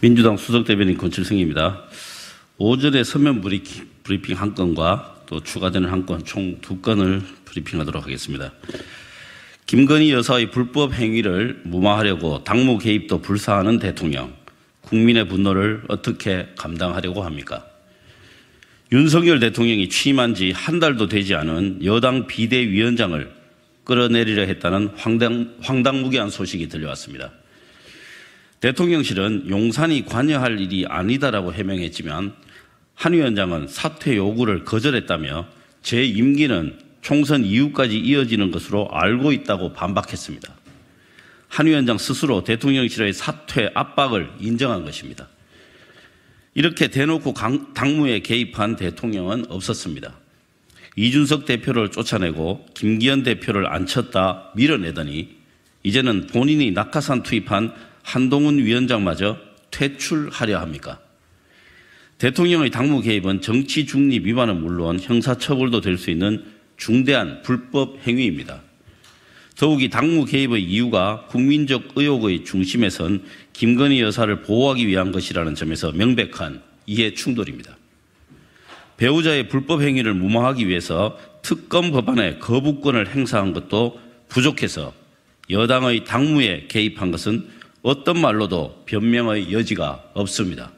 민주당 수석대변인 권칠승입니다. 오전에 서면 브리핑 한 건과 또 추가되는 한 건 총 두 건을 브리핑하도록 하겠습니다. 김건희 여사의 불법 행위를 무마하려고 당무 개입도 불사하는 대통령, 국민의 분노를 어떻게 감당하려고 합니까? 윤석열 대통령이 취임한 지 한 달도 되지 않은 여당 비대위원장을 끌어내리려 했다는 황당, 황당무계한 소식이 들려왔습니다. 대통령실은 용산이 관여할 일이 아니다라고 해명했지만 한 위원장은 사퇴 요구를 거절했다며 제 임기는 총선 이후까지 이어지는 것으로 알고 있다고 반박했습니다. 한 위원장 스스로 대통령실의 사퇴 압박을 인정한 것입니다. 이렇게 대놓고 당무에 개입한 대통령은 없었습니다. 이준석 대표를 쫓아내고 김기현 대표를 안쳤다 밀어내더니 이제는 본인이 낙하산 투입한 한동훈 위원장마저 퇴출하려 합니까? 대통령의 당무 개입은 정치 중립 위반은 물론 형사처벌도 될 수 있는 중대한 불법 행위입니다. 더욱이 당무 개입의 이유가 국민적 의혹의 중심에선 김건희 여사를 보호하기 위한 것이라는 점에서 명백한 이해 충돌입니다. 배우자의 불법 행위를 무마하기 위해서 특검 법안에 거부권을 행사한 것도 부족해서 여당의 당무에 개입한 것은 어떤 말로도 변명의 여지가 없습니다.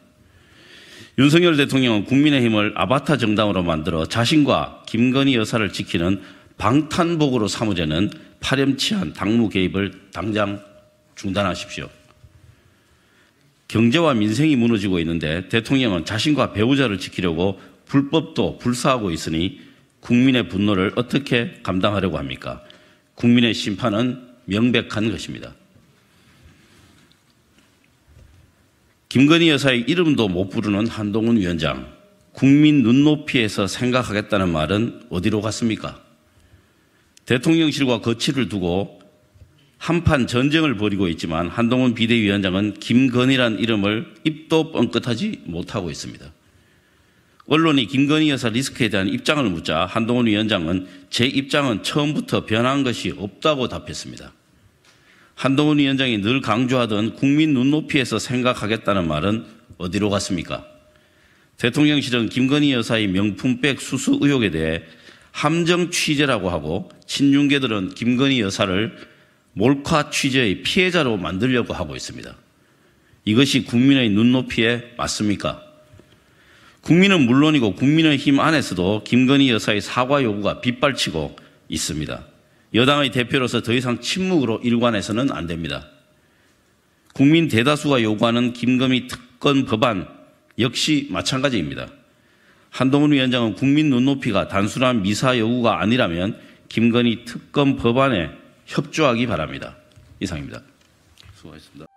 윤석열 대통령은 국민의힘을 아바타 정당으로 만들어 자신과 김건희 여사를 지키는 방탄복으로 사무되는 파렴치한 당무 개입을 당장 중단하십시오. 경제와 민생이 무너지고 있는데 대통령은 자신과 배우자를 지키려고 불법도 불사하고 있으니 국민의 분노를 어떻게 감당하려고 합니까? 국민의 심판은 명백한 것입니다. 김건희 여사의 이름도 못 부르는 한동훈 위원장, 국민 눈높이에서 생각하겠다는 말은 어디로 갔습니까? 대통령실과 거취를 두고 한판 전쟁을 벌이고 있지만 한동훈 비대위원장은 김건희란 이름을 입도 뻥끗하지 못하고 있습니다. 언론이 김건희 여사 리스크에 대한 입장을 묻자 한동훈 위원장은 제 입장은 처음부터 변한 것이 없다고 답했습니다. 한동훈 위원장이 늘 강조하던 국민 눈높이에서 생각하겠다는 말은 어디로 갔습니까? 대통령실은 김건희 여사의 명품백 수수 의혹에 대해 함정 취재라고 하고 친중계들은 김건희 여사를 몰카 취재의 피해자로 만들려고 하고 있습니다. 이것이 국민의 눈높이에 맞습니까? 국민은 물론이고 국민의 힘 안에서도 김건희 여사의 사과 요구가 빗발치고 있습니다. 여당의 대표로서 더 이상 침묵으로 일관해서는 안 됩니다. 국민 대다수가 요구하는 김건희 특검 법안 역시 마찬가지입니다. 한동훈 위원장은 국민 눈높이가 단순한 미사 여구가 아니라면 김건희 특검 법안에 협조하기 바랍니다. 이상입니다. 수고하셨습니다.